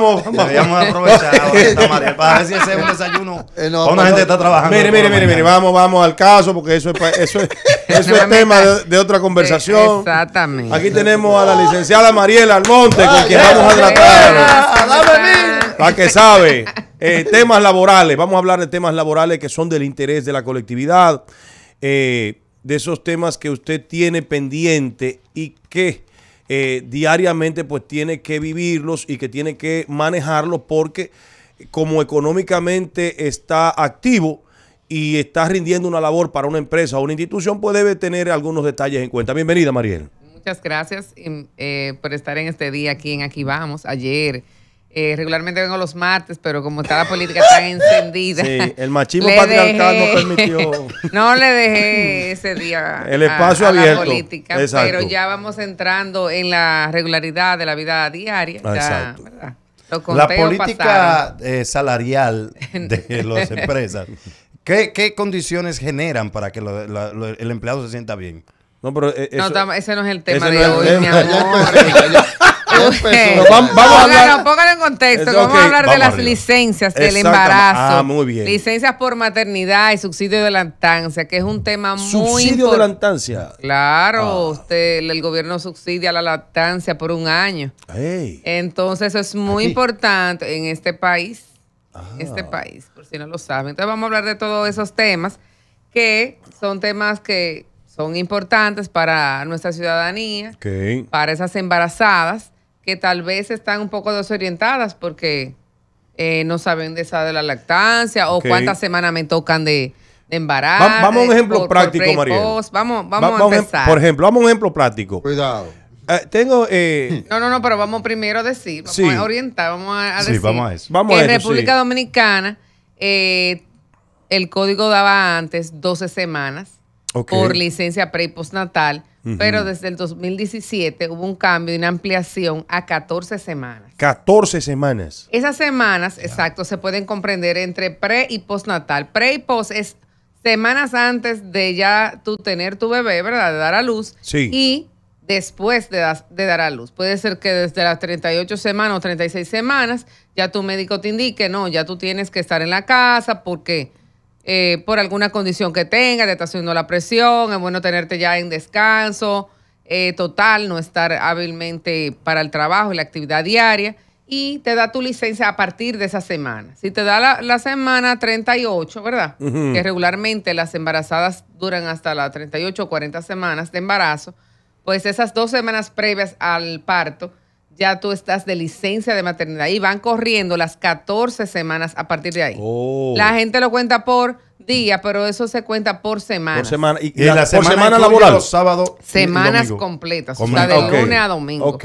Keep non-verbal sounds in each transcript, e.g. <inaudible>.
<laughs> Vamos a aprovechar esta para ver si es un desayuno. Eh, no, una gente está trabajando. Mire, mire, mire, mire, vamos, vamos al caso, porque eso es, eso es, <laughs> eso es tema de, otra conversación. Exactamente. Aquí tenemos a la licenciada Mariela Almonte, con quien vamos a tratar. Para que sabe. Eh, temas laborales, vamos a hablar de temas laborales que son del interés de la colectividad, eh, de esos temas que usted tiene pendiente y que eh, diariamente pues tiene que vivirlos y que tiene que manejarlos porque como económicamente está activo y está rindiendo una labor para una empresa o una institución, pues debe tener algunos detalles en cuenta. Bienvenida, Mariel. Muchas gracias em, eh, por estar en este día aquí en Aquí Vamos. Ayer eh, regularmente vengo los martes, pero como está la política tan <laughs> encendida. Sí, el machismo patriarcal no permitió. <laughs> No le dejé ese día. <laughs> El espacio abierto. Pero ya vamos entrando en la regularidad de la vida diaria. Exacto. La política eh, salarial de las empresas. ¿Qué, ¿Qué, condiciones generan para que el empleado se sienta bien? No, pero eh, no, ese no es el tema de hoy, mi amor. Pues, vamos, a hablar. Póngalo, en contexto. Vamos a hablar de las licencias del ah, embarazo. muy bien. Licencias por maternidad y subsidio de lactancia, que es un tema muy importante. ¿Subsidio de lactancia? Claro, ah. usted, el gobierno subsidia la lactancia por un año. Entonces, eso es muy importante en este país. Ah. este país, por si no lo saben. Entonces, vamos a hablar de todos esos temas que son temas que son importantes para nuestra ciudadanía, para esas embarazadas que tal vez están un poco desorientadas porque eh, no saben de esa de la lactancia o cuántas semanas me tocan de, de embarazo. vamos a un ejemplo práctico, María. Vamos, vamos, a em- empezar. Por ejemplo, vamos a un ejemplo práctico. Cuidado. Eh, tengo. Eh, no, no, no, pero vamos primero a decir, vamos a orientar, vamos a, sí, vamos a eso. en República Dominicana el código daba antes 12 semanas por licencia pre y postnatal, pero desde el 2017 hubo un cambio y una ampliación a 14 semanas. 14 semanas. Esas semanas, exacto, se pueden comprender entre pre y postnatal. Pre y post es semanas antes de ya tú tener tu bebé, ¿verdad? De dar a luz. Sí. Y después de, de, dar a luz. Puede ser que desde las 38 semanas o 36 semanas ya tu médico te indique, no, ya tú tienes que estar en la casa porque eh, por alguna condición que tenga, te está haciendo la presión, es bueno tenerte ya en descanso eh, total, no estar hábilmente para el trabajo y la actividad diaria, y te da tu licencia a partir de esa semana. Si te da la, semana 38, ¿verdad? Que regularmente las embarazadas duran hasta las 38 o 40 semanas de embarazo, pues esas dos semanas previas al parto ya tú estás de licencia de maternidad y van corriendo las 14 semanas a partir de ahí. Oh. La gente lo cuenta por día, pero eso se cuenta por semana. Por semana. Y, y, la, semana, laboral. Los sábados. Semanas completas. o sea, de lunes a domingo. Ok.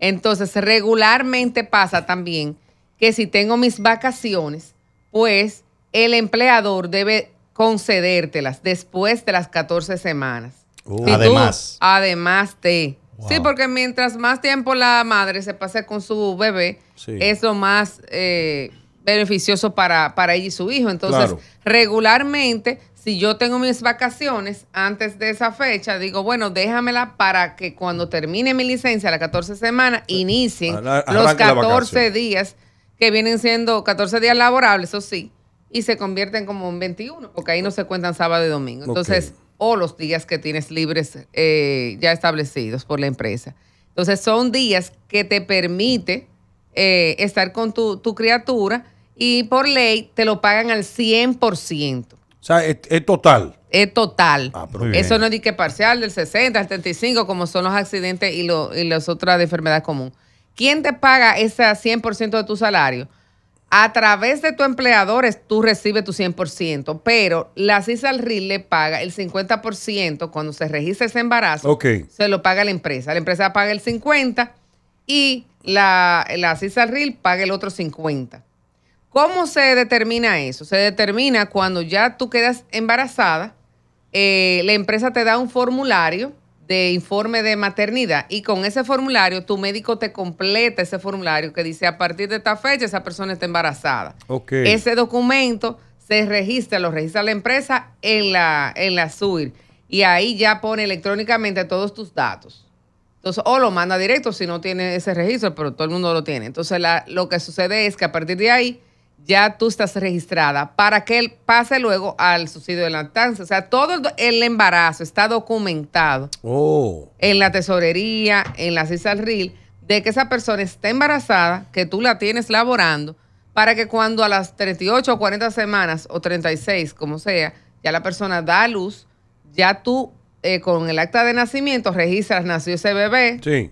Entonces, regularmente pasa también que si tengo mis vacaciones, pues el empleador debe concedértelas después de las 14 semanas. Oh. además. además de. Sí, porque mientras más tiempo la madre se pase con su bebé, es lo más eh, beneficioso para, para ella y su hijo. Entonces, regularmente, si yo tengo mis vacaciones antes de esa fecha, digo, bueno, déjamela para que cuando termine mi licencia, la 14 semanas, inicien los 14 días que vienen siendo 14 días laborables, eso sí, y se convierten como en 21, porque ahí no se cuentan sábado y domingo. Entonces o los días que tienes libres eh, ya establecidos por la empresa. Entonces son días que te permite eh, estar con tu, criatura y por ley te lo pagan al 100%. O sea, es, total. Es total. Ah, Eso no es ni que parcial del 60 al 75, como son los accidentes y, y las otras enfermedades comunes. ¿Quién te paga ese 100% de tu salario? A través de tu empleadores, tú recibes tu 100%, pero la CISALRIL le paga el 50% cuando se registra ese embarazo. Ok. Se lo paga la empresa. La empresa paga el 50% y la, la CISALRIL paga el otro 50%. ¿Cómo se determina eso? Se determina cuando ya tú quedas embarazada, eh, la empresa te da un formulario de informe de maternidad y con ese formulario tu médico te completa ese formulario que dice a partir de esta fecha esa persona está embarazada. Okay. Ese documento se registra, lo registra la empresa en la, en la SUIR y ahí ya pone electrónicamente todos tus datos. Entonces, o lo manda directo si no tiene ese registro, pero todo el mundo lo tiene. Entonces, lo que sucede es que a partir de ahí ya tú estás registrada para que él pase luego al subsidio de lactancia. O sea, todo el embarazo está documentado oh. en la tesorería, en la CISALRIL, de que esa persona está embarazada, que tú la tienes laborando, para que cuando a las 38 o 40 semanas o 36, como sea, ya la persona da a luz, ya tú eh, con el acta de nacimiento registras, nació ese bebé. Sí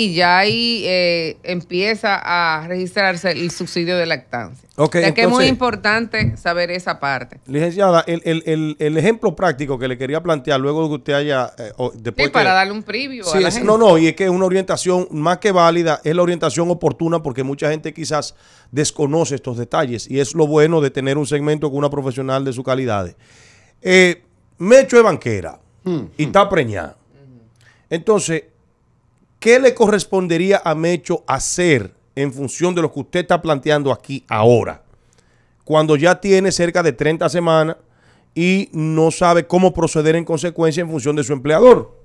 y ya ahí eh, empieza a registrarse el subsidio de lactancia. que es muy importante saber esa parte. Licenciada, el, ejemplo práctico que le quería plantear luego de que usted haya... Eh, después para darle un preview a No, no, y es que es una orientación más que válida, es la orientación oportuna porque mucha gente quizás desconoce estos detalles y es lo bueno de tener un segmento con una profesional de su calidad. Eh, me Mecho es banquera mm. y está preñada. Entonces, ¿qué le correspondería a Mecho hacer en función de lo que usted está planteando aquí ahora? Cuando ya tiene cerca de 30 semanas y no sabe cómo proceder en consecuencia en función de su empleador.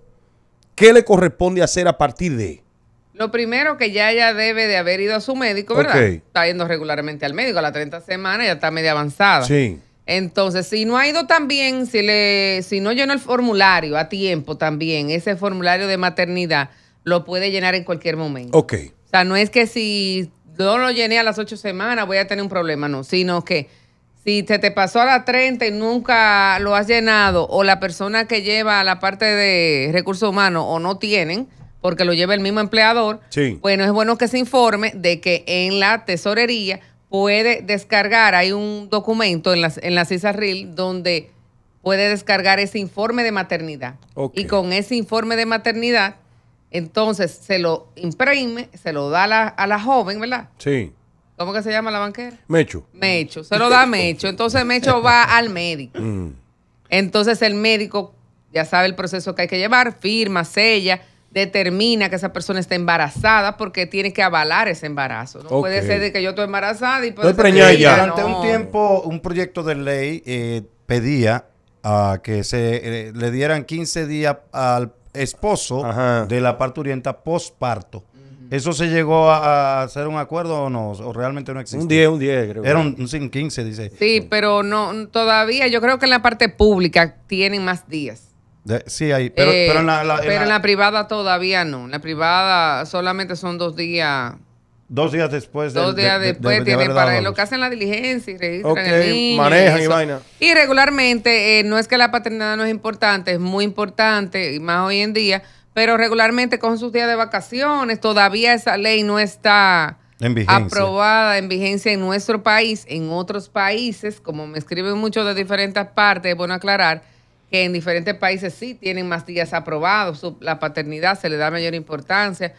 ¿Qué le corresponde hacer a partir de? Lo primero que ya ella debe de haber ido a su médico, ¿verdad? Está yendo regularmente al médico, a las 30 semanas ya está media avanzada. Sí. Entonces, si no ha ido también, si, le, si no llenó el formulario a tiempo también, ese formulario de maternidad, lo puede llenar en cualquier momento. Ok. O sea, no es que si no lo llené a las ocho semanas voy a tener un problema, no, sino que si te, te pasó a las 30 y nunca lo has llenado, o la persona que lleva la parte de recursos humanos o no tienen, porque lo lleva el mismo empleador, bueno, es bueno que se informe de que en la tesorería puede descargar, hay un documento en la en donde puede descargar ese informe de maternidad. Y con ese informe de maternidad entonces se lo imprime, se lo da a la, joven, ¿verdad? Sí. ¿Cómo que se llama la banquera? Mecho. Mecho, se lo da a Mecho. Entonces Mecho <laughs> va al médico. Mm. Entonces el médico ya sabe el proceso que hay que llevar, firma, sella, determina que esa persona está embarazada porque tiene que avalar ese embarazo. No puede ser de que yo estoy embarazada y puede ser ya. Durante un tiempo, un proyecto de ley eh, pedía ah, que se eh, le dieran 15 días al esposo de la parturienta postparto. ¿Eso se llegó a, hacer un acuerdo o no? ¿O realmente no existía? Un 10, un 10, creo. Era un, un 15, dice. Sí, pero no, todavía yo creo que en la parte pública tienen más días. sí, hay Pero, en, la, en la privada todavía no. En la privada solamente son dos días Dos días después. Dos días después tiene para lo que hacen la diligencia y registran manejan y, vaina. Y regularmente eh, no es que la paternidad no es importante, es muy importante y más hoy en día, pero regularmente con sus días de vacaciones. Todavía esa ley no está aprobada en vigencia en nuestro país, en otros países, como me escriben muchos de diferentes partes, es bueno aclarar que en diferentes países sí tienen más días aprobados, la paternidad se le da mayor importancia,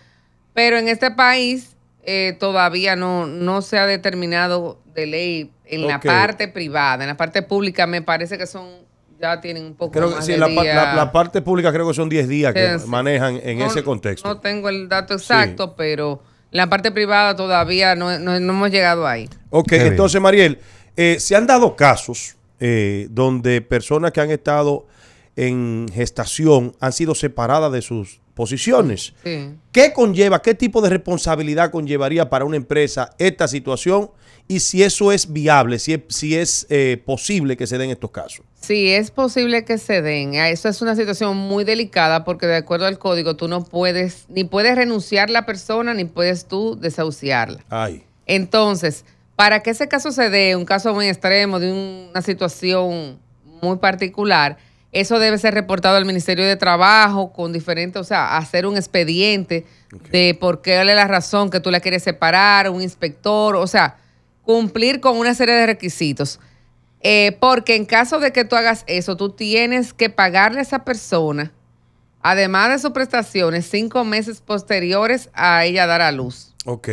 pero en este país eh, todavía no, no se ha determinado de ley en la parte privada. En la parte pública me parece que son ya tienen un poco de la, La, parte pública creo que son 10 días que manejan en ese contexto. No tengo el dato exacto, pero en la parte privada todavía no, hemos llegado ahí. Ok, entonces Mariel, eh, se han dado casos eh, donde personas que han estado en gestación han sido separadas de sus posiciones. ¿Qué conlleva, qué tipo de responsabilidad conllevaría para una empresa esta situación y si eso es viable, si es, eh, posible que se den estos casos? Sí, es posible que se den. Ah, eso es una situación muy delicada porque de acuerdo al código tú no puedes, ni puedes renunciar la persona, ni puedes tú desahuciarla. Entonces, para que ese caso se dé, un caso muy extremo, de una situación muy particular, eso debe ser reportado al Ministerio de Trabajo con diferentes, o sea, hacer un expediente de por qué darle la razón que tú la quieres separar, un inspector, o sea, cumplir con una serie de requisitos. Eh, porque en caso de que tú hagas eso, tú tienes que pagarle a esa persona, además de sus prestaciones, cinco meses posteriores a ella dar a luz. Ok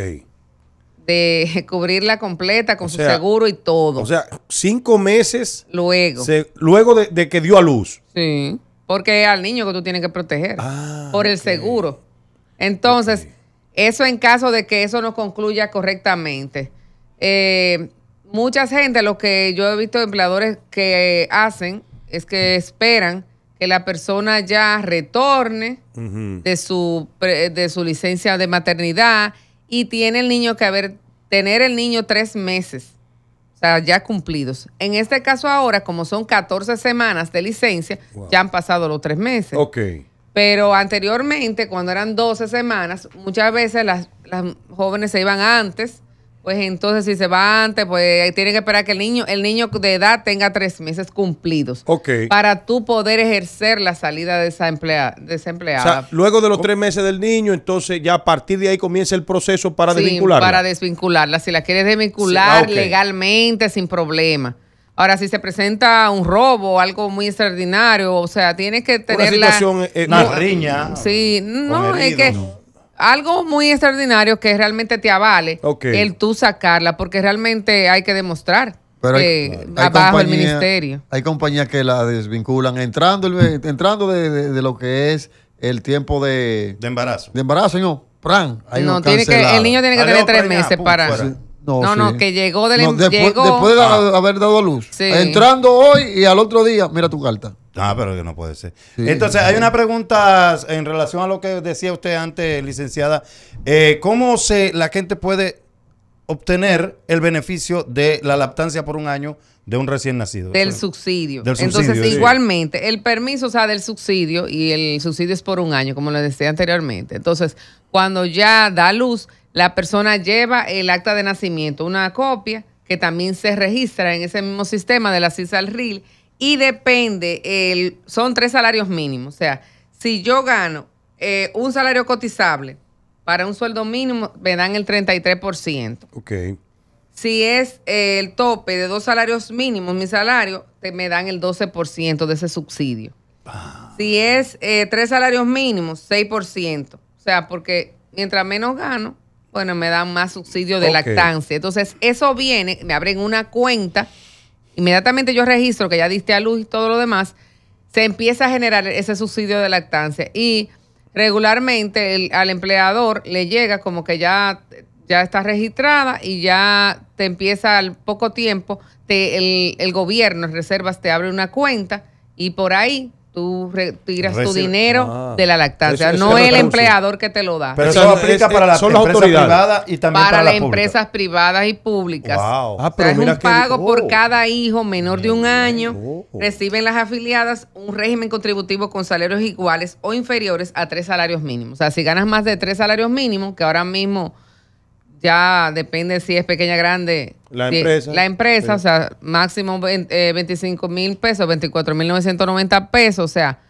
de <laughs> cubrirla completa con su seguro y todo. O sea, cinco meses. Luego. luego de, que dio a luz. Sí, porque es al niño que tú tienes que proteger ah, por el seguro. Entonces, eso en caso de que eso no concluya correctamente. Eh, mucha gente, lo que yo he visto empleadores que hacen es que esperan que la persona ya retorne de, su, de su licencia de maternidad y tiene el niño que haber, tener el niño tres meses, o sea, ya cumplidos. En este caso ahora, como son 14 semanas de licencia, ya han pasado los tres meses. Ok. Pero anteriormente, cuando eran 12 semanas, muchas veces las, las jóvenes se iban antes pues entonces si se va antes, pues tiene que esperar que el niño, el niño de edad tenga tres meses cumplidos. Ok. Para tú poder ejercer la salida de esa empleada, desempleada. O sea, luego de los tres meses del niño, entonces ya a partir de ahí comienza el proceso para sí, desvincularla. Para desvincularla. Si la quieres desvincular ah, legalmente, sin problema. Ahora, si se presenta un robo, algo muy extraordinario, o sea, tienes que tener Una situación, la, eh, eh, una riña. Sí, no, es que algo muy extraordinario que realmente te avale el tú sacarla, porque realmente hay que demostrar. que abajo el ministerio. Hay compañías que la desvinculan entrando, entrando de, lo que es el tiempo de, embarazo. De embarazo, no. el niño tiene que tener tres meses para. No, no, que llegó del después, de haber dado a luz. Entrando hoy y al otro día, mira tu carta. Ah, pero que no puede ser. Entonces, hay una pregunta en relación a lo que decía usted antes, licenciada. Eh, ¿Cómo se, la gente puede obtener el beneficio de la lactancia por un año de un recién nacido. Del subsidio. Entonces, igualmente, el permiso, o sea, del subsidio, y el subsidio es por un año, como lo decía anteriormente. Entonces, cuando ya da luz, la persona lleva el acta de nacimiento, una copia que también se registra en ese mismo sistema de la al RIL y depende, el, son tres salarios mínimos. O sea, si yo gano eh, un salario cotizable para un sueldo mínimo, me dan el 33%. Ok. Si es el tope de dos salarios mínimos, mi salario, te, me dan el 12% de ese subsidio. Ah. Si es eh, tres salarios mínimos, 6%. O sea, porque mientras menos gano, bueno, me dan más subsidio de lactancia. Entonces, eso viene, me abren una cuenta inmediatamente yo registro que ya diste a luz y todo lo demás, se empieza a generar ese subsidio de lactancia. Y regularmente al empleador le llega como que ya, ya está registrada y ya te empieza al poco tiempo, te, el, el gobierno, reservas, te abre una cuenta y por ahí tú retiras tu dinero ah. de la lactancia, no el empleador que te lo da. Pero eso, aplica para eh, las empresas privadas y también para, las empresas privadas y públicas. Wow. Ah, un pago por cada hijo menor de un año. Reciben las afiliadas un régimen contributivo con salarios iguales o inferiores a tres salarios mínimos. O sea, si ganas más de tres salarios mínimos, que ahora mismo ya depende si es pequeña, grande. La empresa. La empresa, o sea, máximo 25 eh, mil pesos, 24 mil 990 pesos. O sea,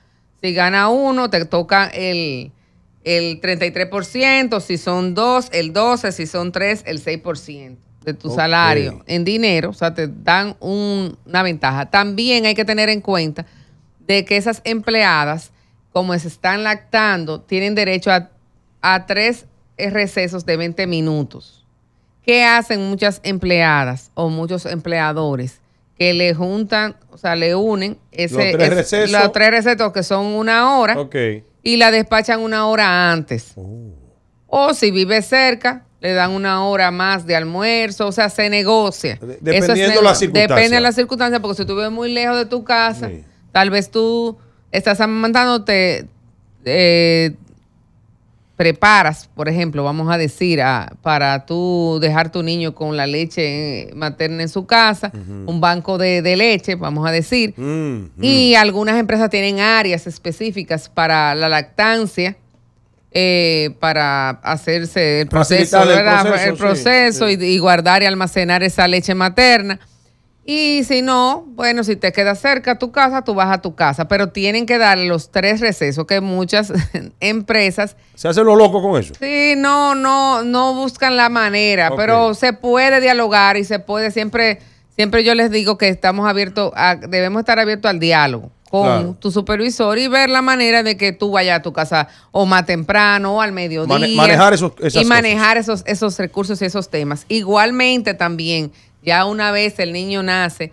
si gana uno, te toca el, el 33%, si son dos, el 12%, si son tres, el 6% de tu salario en dinero, o sea, te dan una ventaja. También hay que tener en cuenta de que esas empleadas, como se están lactando, tienen derecho a, a tres recesos de 20 minutos. ¿Qué hacen muchas empleadas o muchos empleadores? Que le juntan, o sea, le unen ese, los tres, recesos, que son una hora y la despachan una hora antes. Oh. O si vive cerca, le dan una hora más de almuerzo, o sea, se negocia. Dependiendo de la circunstancia. Depende de la circunstancia, porque si tú vives muy lejos de tu casa, tal vez tú estás mandándote eh, preparas, por ejemplo, vamos a decir, para tú dejar tu niño con la leche eh, materna en su casa, un banco de, leche, vamos a decir, y algunas empresas tienen áreas específicas para la lactancia. Eh, para hacerse el proceso, el proceso, y, guardar y almacenar esa leche materna. Y si no, bueno, si te quedas cerca a tu casa, tú vas a tu casa. Pero tienen que dar los tres recesos que muchas <laughs> empresas. ¿Se hacen lo loco con eso? Sí, no, no, no buscan la manera. Pero se puede dialogar y se puede. Siempre, siempre yo les digo que estamos abiertos, a, debemos estar abiertos al diálogo con tu supervisor y ver la manera de que tú vayas a tu casa o más temprano o al mediodía. manejar esos, y manejar esos, esos recursos y esos temas. Igualmente también ya una vez el niño nace,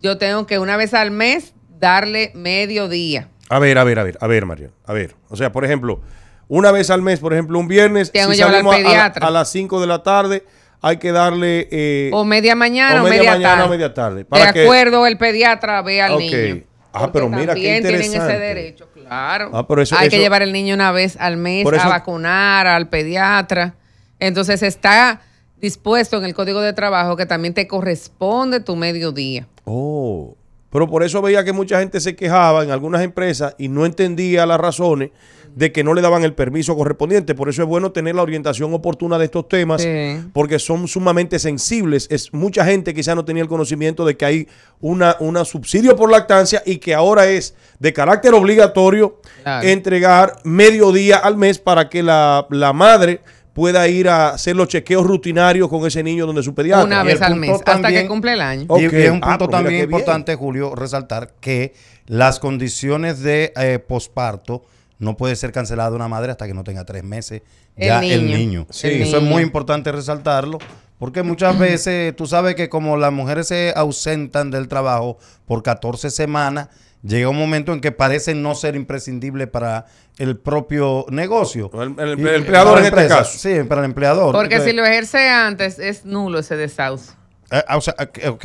yo tengo que una vez al mes darle mediodía. A ver, a ver, a ver, a ver, María. A ver, o sea, por ejemplo, una vez al mes, por ejemplo, un viernes, si salimos a, las 5 de la tarde, hay que darle... Eh, o media mañana o media, mañana, tarde. media tarde de acuerdo, el pediatra ve al niño. Ah, pero mira, qué interesante. tienen ese derecho, claro. Ah, eso, hay que llevar el niño una vez al mes a vacunar al pediatra. Entonces está dispuesto en el Código de Trabajo que también te corresponde tu mediodía. Oh, pero por eso veía que mucha gente se quejaba en algunas empresas y no entendía las razones de que no le daban el permiso correspondiente. Por eso es bueno tener la orientación oportuna de estos temas, porque son sumamente sensibles. Es, mucha gente quizá no tenía el conocimiento de que hay una, una subsidio por lactancia y que ahora es de carácter obligatorio entregar entregar mediodía al mes para que la, la madre pueda ir a hacer los chequeos rutinarios con ese niño donde su pediatra. Una vez al mes, hasta que cumple el año. Y es un ah, punto también importante, Julio, resaltar que las condiciones de eh, posparto no puede ser cancelada una madre hasta que no tenga tres meses ya el niño. Sí. Eso es muy importante resaltarlo. Porque muchas veces, tú sabes que como las mujeres se ausentan del trabajo por 14 semanas, llega un momento en que parece no ser imprescindible para el propio negocio. El, empleador en este caso. Sí, para el empleador. Porque si lo ejerce antes, es nulo ese desahucio. Ah, ah o sea, ah, ok.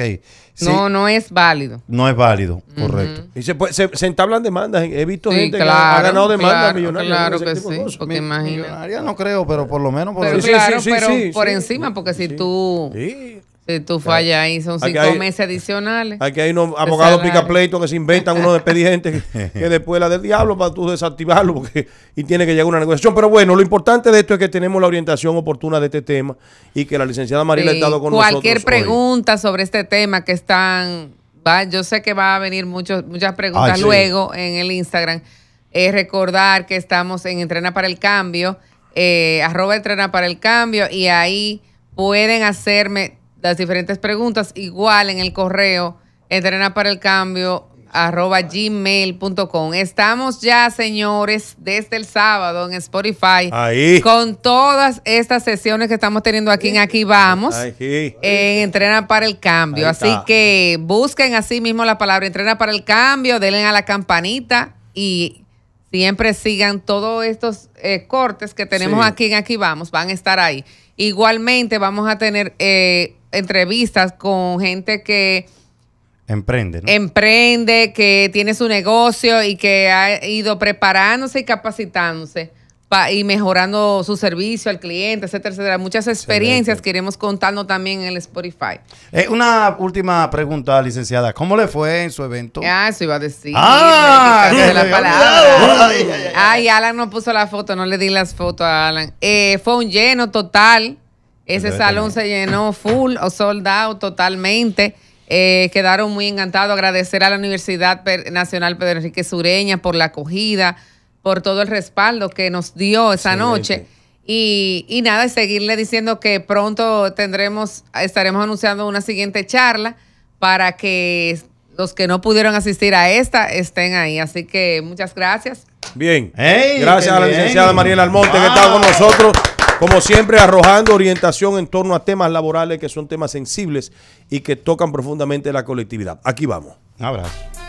No, no es válido. No es válido, correcto. Y se, se, entablan demandas. He visto gente que ha ganado demandas claro, millonarias. Claro que sí, porque imagina. no creo, pero por lo menos por, pero, sí, claro, pero por encima, porque si tú... Si tú fallas ahí, son cinco meses adicionales. Aquí hay unos abogados picapleitos que se inventan unos <laughs> expedientes que, <laughs> después la del diablo para tú desactivarlo y tiene que llegar una negociación. Pero bueno, lo importante de esto es que tenemos la orientación oportuna de este tema y que la licenciada María le ha estado con cualquier nosotros. Cualquier pregunta sobre este tema que están. Va, yo sé que va a venir muchos, muchas preguntas luego en el Instagram. recordar que estamos en Entrena para el Cambio, eh, arroba Entrena para el Cambio, y ahí pueden hacerme las diferentes preguntas. Igual en el correo entrena para el cambio arroba gmail.com. Estamos ya, señores, desde el sábado en Spotify Ahí. con todas estas sesiones que estamos teniendo aquí en Aquí Vamos en Entrena para el Cambio. así que busquen así mismo la palabra Entrena para el Cambio, denle a la campanita y siempre sigan todos estos eh, cortes que tenemos aquí en Aquí Vamos, van a estar ahí. Igualmente vamos a tener eh, entrevistas con gente que... Emprende, Emprende, que tiene su negocio y que ha ido preparándose y capacitándose y mejorando su servicio al cliente, etcétera, etcétera. Muchas experiencias que iremos contando también en el Spotify. Eh, una última pregunta, licenciada. ¿Cómo le fue en su evento? Ah, eso iba a decir. Ah, la Ay, Alan no puso la foto, no le di las fotos a Alan. Eh, fue un lleno total. Ese salón se llenó full o soldado totalmente. Eh, quedaron muy encantados. Agradecer a la Universidad Nacional Pedro Enrique Sureña por la acogida por todo el respaldo que nos dio esa noche. Y, y nada, seguirle diciendo que pronto tendremos, estaremos anunciando una siguiente charla para que los que no pudieron asistir a esta estén ahí. Así que muchas gracias. Bien. gracias a la licenciada Mariela Almonte que está con nosotros. Como siempre, arrojando orientación en torno a temas laborales que son temas sensibles y que tocan profundamente la colectividad. Aquí vamos. Un